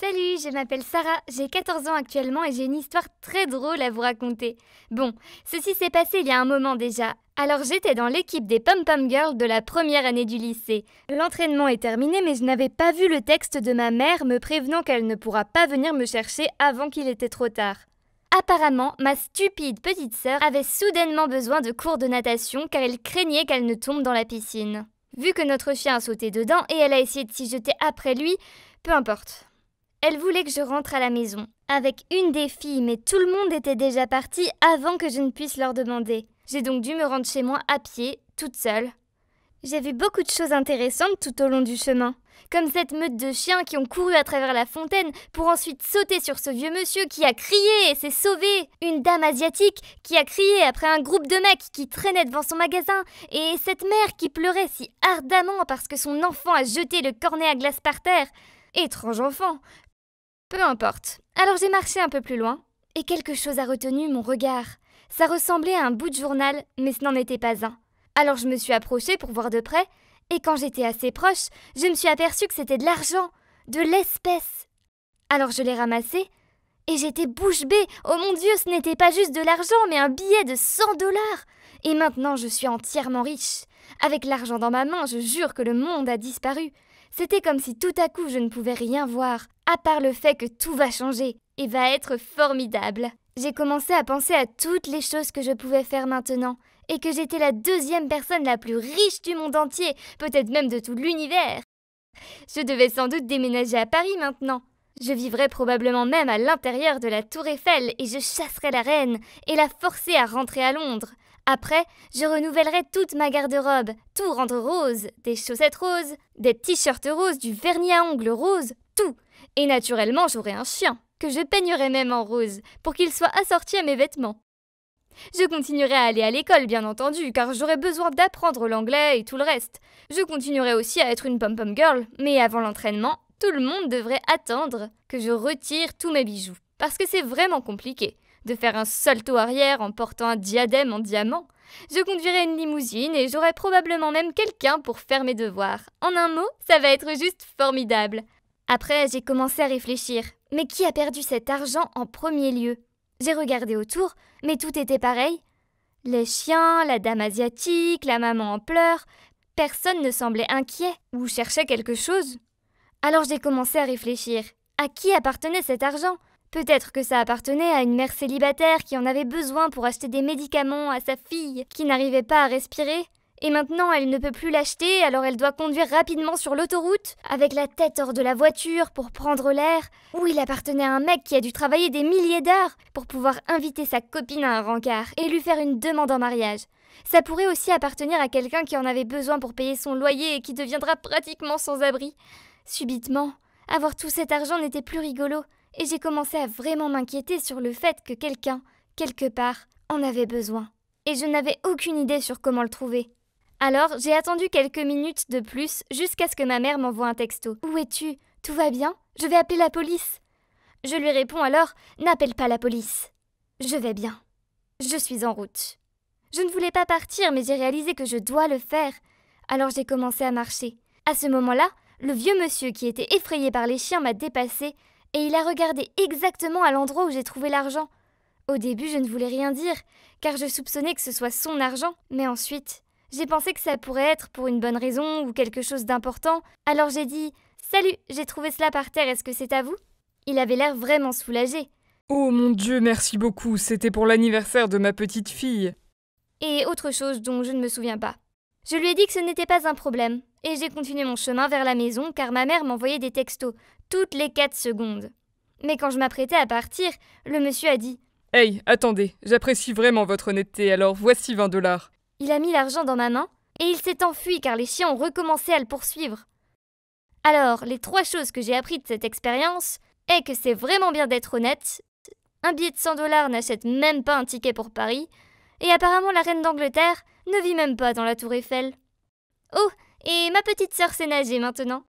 Salut, je m'appelle Sarah, j'ai 14 ans actuellement et j'ai une histoire très drôle à vous raconter. Bon, ceci s'est passé il y a un moment déjà. Alors j'étais dans l'équipe des Pom Pom Girls de la première année du lycée. L'entraînement est terminé mais je n'avais pas vu le texte de ma mère me prévenant qu'elle ne pourra pas venir me chercher avant qu'il était trop tard. Apparemment, ma stupide petite sœur avait soudainement besoin de cours de natation car elle craignait qu'elle ne tombe dans la piscine. Vu que notre chien a sauté dedans et elle a essayé de s'y jeter après lui, peu importe. Elle voulait que je rentre à la maison avec une des filles, mais tout le monde était déjà parti avant que je ne puisse leur demander. J'ai donc dû me rendre chez moi à pied, toute seule. J'ai vu beaucoup de choses intéressantes tout au long du chemin, comme cette meute de chiens qui ont couru à travers la fontaine pour ensuite sauter sur ce vieux monsieur qui a crié et s'est sauvé, une dame asiatique qui a crié après un groupe de mecs qui traînaient devant son magasin, et cette mère qui pleurait si ardemment parce que son enfant a jeté le cornet à glace par terre. Étrange enfant, peu importe. Alors j'ai marché un peu plus loin, et quelque chose a retenu mon regard. Ça ressemblait à un bout de journal, mais ce n'en était pas un. Alors je me suis approchée pour voir de près, et quand j'étais assez proche, je me suis aperçue que c'était de l'argent, de l'espèce. Alors je l'ai ramassé, et j'étais bouche bée. Oh mon Dieu, ce n'était pas juste de l'argent, mais un billet de 100 dollars. Et maintenant je suis entièrement riche. Avec l'argent dans ma main, je jure que le monde a disparu. C'était comme si tout à coup je ne pouvais rien voir, à part le fait que tout va changer et va être formidable. J'ai commencé à penser à toutes les choses que je pouvais faire maintenant, et que j'étais la deuxième personne la plus riche du monde entier, peut-être même de tout l'univers. Je devais sans doute déménager à Paris maintenant. Je vivrais probablement même à l'intérieur de la tour Eiffel et je chasserais la reine et la forcerai à rentrer à Londres. Après, je renouvellerai toute ma garde-robe, tout rendre rose, des chaussettes roses, des t-shirts roses, du vernis à ongles rose, tout. Et naturellement, j'aurai un chien, que je peignerai même en rose, pour qu'il soit assorti à mes vêtements. Je continuerai à aller à l'école, bien entendu, car j'aurai besoin d'apprendre l'anglais et tout le reste. Je continuerai aussi à être une pom-pom girl, mais avant l'entraînement, tout le monde devrait attendre que je retire tous mes bijoux, parce que c'est vraiment compliqué de faire un solto arrière en portant un diadème en diamant. Je conduirai une limousine et j'aurai probablement même quelqu'un pour faire mes devoirs. En un mot, ça va être juste formidable. Après, j'ai commencé à réfléchir. Mais qui a perdu cet argent en premier lieu J'ai regardé autour, mais tout était pareil. Les chiens, la dame asiatique, la maman en pleurs, personne ne semblait inquiet ou cherchait quelque chose. Alors j'ai commencé à réfléchir. À qui appartenait cet argent Peut-être que ça appartenait à une mère célibataire qui en avait besoin pour acheter des médicaments à sa fille qui n'arrivait pas à respirer. Et maintenant elle ne peut plus l'acheter, alors elle doit conduire rapidement sur l'autoroute, avec la tête hors de la voiture pour prendre l'air, ou il appartenait à un mec qui a dû travailler des milliers d'heures pour pouvoir inviter sa copine à un rencard et lui faire une demande en mariage. Ça pourrait aussi appartenir à quelqu'un qui en avait besoin pour payer son loyer et qui deviendra pratiquement sans abri. Subitement, avoir tout cet argent n'était plus rigolo et j'ai commencé à vraiment m'inquiéter sur le fait que quelqu'un, quelque part, en avait besoin. Et je n'avais aucune idée sur comment le trouver. Alors j'ai attendu quelques minutes de plus jusqu'à ce que ma mère m'envoie un texto. Où es-tu Tout va bien Je vais appeler la police. Je lui réponds alors N'appelle pas la police. Je vais bien. Je suis en route. Je ne voulais pas partir, mais j'ai réalisé que je dois le faire. Alors j'ai commencé à marcher. À ce moment-là, le vieux monsieur qui était effrayé par les chiens m'a dépassé et il a regardé exactement à l'endroit où j'ai trouvé l'argent. Au début, je ne voulais rien dire, car je soupçonnais que ce soit son argent, mais ensuite, j'ai pensé que ça pourrait être pour une bonne raison ou quelque chose d'important, alors j'ai dit Salut, j'ai trouvé cela par terre, est-ce que c'est à vous Il avait l'air vraiment soulagé. Oh mon Dieu, merci beaucoup, c'était pour l'anniversaire de ma petite fille. Et autre chose dont je ne me souviens pas. Je lui ai dit que ce n'était pas un problème, et j'ai continué mon chemin vers la maison car ma mère m'envoyait des textos, toutes les quatre secondes. Mais quand je m'apprêtais à partir, le monsieur a dit Hey, attendez, j'apprécie vraiment votre honnêteté, alors voici 20 dollars. Il a mis l'argent dans ma main et il s'est enfui car les chiens ont recommencé à le poursuivre. Alors, les trois choses que j'ai apprises de cette expérience est que c'est vraiment bien d'être honnête, un billet de 100 dollars n'achète même pas un ticket pour Paris, et apparemment la reine d'Angleterre ne vit même pas dans la tour Eiffel. Oh, et ma petite sœur s'est nagée maintenant.